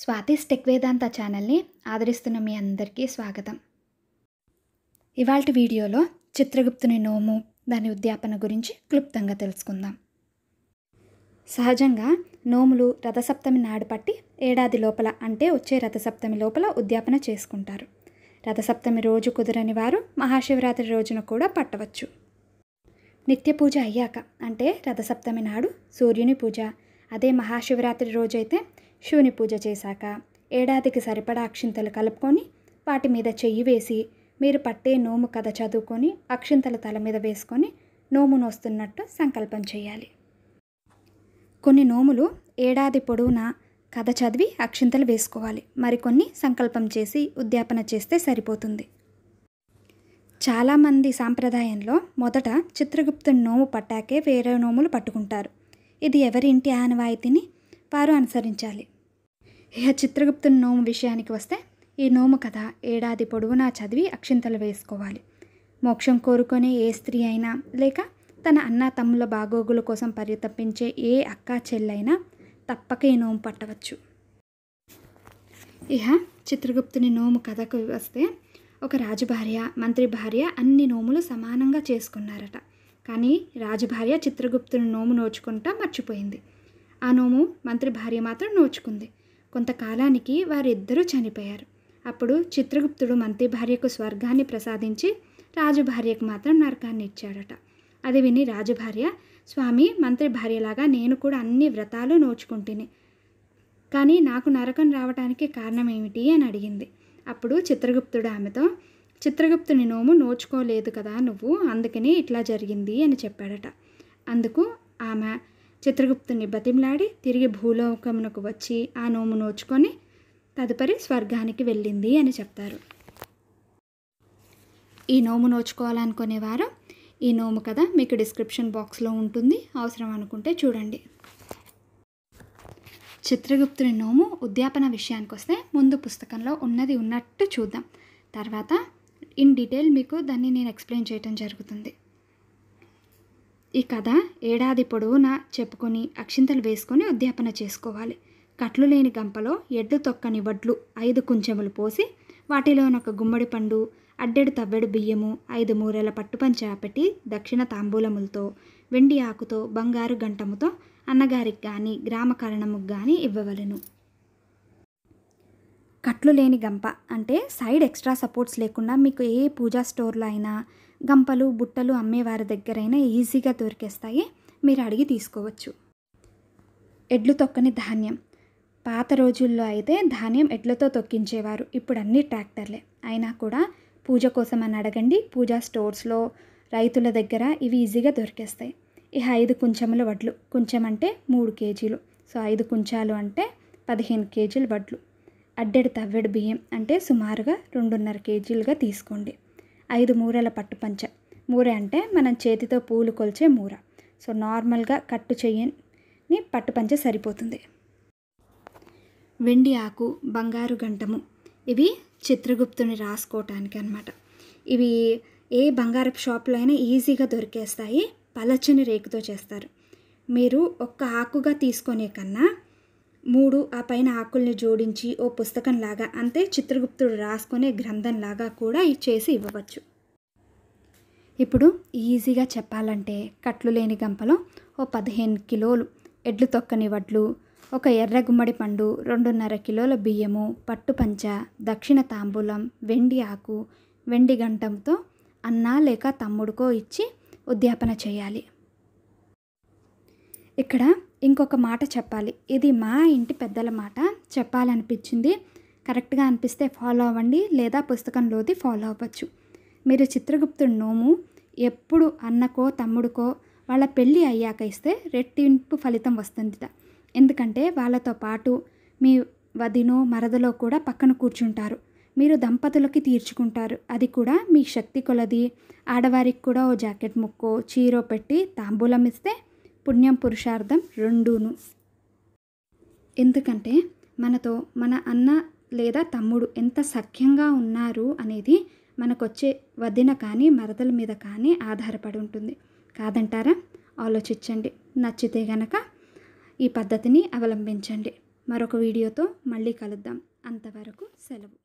స్వాతి స్టెక్ వేదాంత ఛానల్ని ఆదరిస్తున్న మీ అందరికీ స్వాగతం ఇవాళ వీడియోలో చిత్రగుప్తుని నోము దాని ఉద్యాపన గురించి క్లుప్తంగా తెలుసుకుందాం సహజంగా నోములు రథసప్తమి నాడు పట్టి ఏడాది లోపల అంటే వచ్చే రథసప్తమి లోపల ఉద్యాపన చేసుకుంటారు రథసప్తమి రోజు కుదరని వారు మహాశివరాత్రి రోజున కూడా పట్టవచ్చు నిత్య పూజ అయ్యాక అంటే రథసప్తమి నాడు సూర్యుని పూజ అదే మహాశివరాత్రి రోజైతే శివుని పూజ చేశాక ఏడాదికి సరిపడా అక్షింతలు కలుపుకొని వాటి మీద చెయ్యి వేసి మీరు పట్టే నోము కథ చదువుకొని అక్షింతల తల మీద వేసుకొని నోము నోస్తున్నట్టు సంకల్పం చేయాలి కొన్ని నోములు ఏడాది పొడవునా కథ చదివి అక్షింతలు వేసుకోవాలి మరికొన్ని సంకల్పం చేసి ఉద్యాపన చేస్తే సరిపోతుంది చాలామంది సాంప్రదాయంలో మొదట చిత్రగుప్తుని నోము పట్టాకే వేరే నోములు పట్టుకుంటారు ఇది ఎవరింటి ఆనవాయితీని వారు అనుసరించాలి ఇక చిత్రగుప్తుని నోము విషయానికి వస్తే ఈ నోము కథ ఏడాది పొడవునా చదివి అక్షింతలు వేసుకోవాలి మోక్షం కోరుకునే ఏ స్త్రీ అయినా లేక తన అన్న తమ్ముల బాగోగుల కోసం పరితపించే ఏ అక్క చెల్లైనా తప్పక ఈ నోము పట్టవచ్చు ఇహ చిత్రగుప్తుని నోము కథకు వస్తే ఒక రాజు భార్య మంత్రి భార్య అన్ని నోములు సమానంగా చేసుకున్నారట కానీ రాజు భార్య చిత్రగుప్తుని నోము నోచుకుంటా మర్చిపోయింది ఆ నోము మంత్రి భార్య మాత్రం నోచుకుంది కొంతకాలానికి వారిద్దరూ చనిపోయారు అప్పుడు చిత్రగుప్తుడు మంత్రి భార్యకు స్వర్గాన్ని ప్రసాదించి రాజు భార్యకు మాత్రం నరకాన్ని ఇచ్చాడట అది విని రాజు భార్య స్వామి మంత్రి భార్యలాగా నేను కూడా అన్ని వ్రతాలు నోచుకుంటుని కానీ నాకు నరకం రావడానికి కారణం ఏమిటి అని అడిగింది అప్పుడు చిత్రగుప్తుడు ఆమెతో చిత్రగుప్తుని నోము నోచుకోలేదు కదా నువ్వు అందుకని ఇట్లా జరిగింది అని చెప్పాడట అందుకు ఆమె చిత్రగుప్తుని బతిమలాడి తిరిగి భూలోకమునకు వచ్చి ఆ నోము నోచుకొని తదుపరి స్వర్గానికి వెళ్ళింది అని చెప్తారు ఈ నోము నోచుకోవాలనుకునే వారు ఈ నోము కథ మీకు డిస్క్రిప్షన్ బాక్స్లో ఉంటుంది అవసరం అనుకుంటే చూడండి చిత్రగుప్తుని నోము ఉద్యాపన విషయానికి వస్తే ముందు పుస్తకంలో ఉన్నది ఉన్నట్టు చూద్దాం తర్వాత ఇన్ డీటెయిల్ మీకు దాన్ని నేను ఎక్స్ప్లెయిన్ చేయడం జరుగుతుంది ఈ కథ ఏడాది పొడవునా చెప్పుకొని అక్షింతలు వేసుకొని ఉద్యాపన చేసుకోవాలి కట్లు లేని గంపలో ఎడ్డు తొక్కని వడ్లు ఐదు కుంచెములు పోసి వాటిలోనొక గుమ్మడి పండు అడ్డెడు తవ్వెడు బియ్యము ఐదు మూరెల పట్టుపంచ పెట్టి దక్షిణ తాంబూలములతో వెండి ఆకుతో బంగారు గంటముతో అన్నగారికి కానీ గ్రామ కానీ ఇవ్వవలను కట్లు లేని గంప అంటే సైడ్ ఎక్స్ట్రా సపోర్ట్స్ లేకుండా మీకు ఏ పూజా స్టోర్లో అయినా గంపలు బుట్టలు అమ్మేవారి దగ్గరైనా ఈజీగా దొరికేస్తాయి మీరు అడిగి తీసుకోవచ్చు ఎడ్లు తొక్కని ధాన్యం పాత రోజుల్లో అయితే ధాన్యం ఎడ్లతో తొక్కించేవారు ఇప్పుడు అన్ని ట్రాక్టర్లే అయినా కూడా పూజ కోసం అని అడగండి పూజా స్టోర్స్లో రైతుల దగ్గర ఇవి ఈజీగా దొరికేస్తాయి ఇక ఐదు కుంచముల వడ్లు కొంచెం అంటే మూడు కేజీలు సో ఐదు కుంచాలు అంటే పదిహేను కేజీలు వడ్లు అడ్డెడు తవ్వెడు బియ్యం అంటే సుమారుగా రెండున్నర కేజీలుగా తీసుకోండి ఐదు మూరల పట్టు పంచ మూర అంటే మనం చేతితో పూలు కొలిచే మూర సో నార్మల్గా కట్టు చెయ్యని పట్టు పంచ సరిపోతుంది వెండి ఆకు బంగారు గంటము ఇవి చిత్రగుప్తుని రాసుకోవటానికి అనమాట ఇవి ఏ బంగారపు షాప్లో అయినా ఈజీగా దొరికేస్తాయి పలచని రేకుతో చేస్తారు మీరు ఒక్క ఆకుగా తీసుకునే కన్నా మూడు ఆ పైన ఆకుల్ని జోడించి ఓ పుస్తకంలాగా అంతే చిత్రగుప్తుడు రాసుకునే గ్రంథంలాగా కూడా చేసి ఇవ్వవచ్చు ఇప్పుడు ఈజీగా చెప్పాలంటే కట్లు లేని గంపలో ఓ పదిహేను కిలోలు ఎడ్లు తొక్కని వడ్లు ఒక ఎర్ర గుమ్మడి పండు రెండున్నర కిలోల బియ్యము పట్టుపంచ దక్షిణ తాంబూలం వెండి ఆకు వెండి గంటంతో అన్న లేక తమ్ముడికో ఇచ్చి ఉద్యాపన చేయాలి ఇక్కడ ఇంకొక మాట చెప్పాలి ఇది మా ఇంటి పెద్దల మాట చెప్పాలనిపించింది కరెక్ట్గా అనిపిస్తే ఫాలో అవ్వండి లేదా పుస్తకంలోది ఫాలో అవ్వచ్చు మీరు చిత్రగుప్తు నోము ఎప్పుడు అన్నకో తమ్ముడికో వాళ్ళ పెళ్ళి అయ్యాక ఇస్తే రెట్టింపు ఫలితం వస్తుంది ఎందుకంటే వాళ్ళతో పాటు మీ వదినో మరదలో కూడా పక్కన కూర్చుంటారు మీరు దంపతులకి తీర్చుకుంటారు అది కూడా మీ శక్తి కొలది ఆడవారికి కూడా ఓ జాకెట్ ముక్కో చీరో పెట్టి తాంబూలం ఇస్తే పుణ్యం పురుషార్థం రెండూను ఎందుకంటే మనతో మన అన్న లేదా తమ్ముడు ఎంత సఖ్యంగా ఉన్నారు అనేది మనకొచ్చే వదిన కానీ మరదల మీద కానీ ఆధారపడి ఉంటుంది కాదంటారా ఆలోచించండి నచ్చితే గనక ఈ పద్ధతిని అవలంబించండి మరొక వీడియోతో మళ్ళీ కలుద్దాం అంతవరకు సెలవు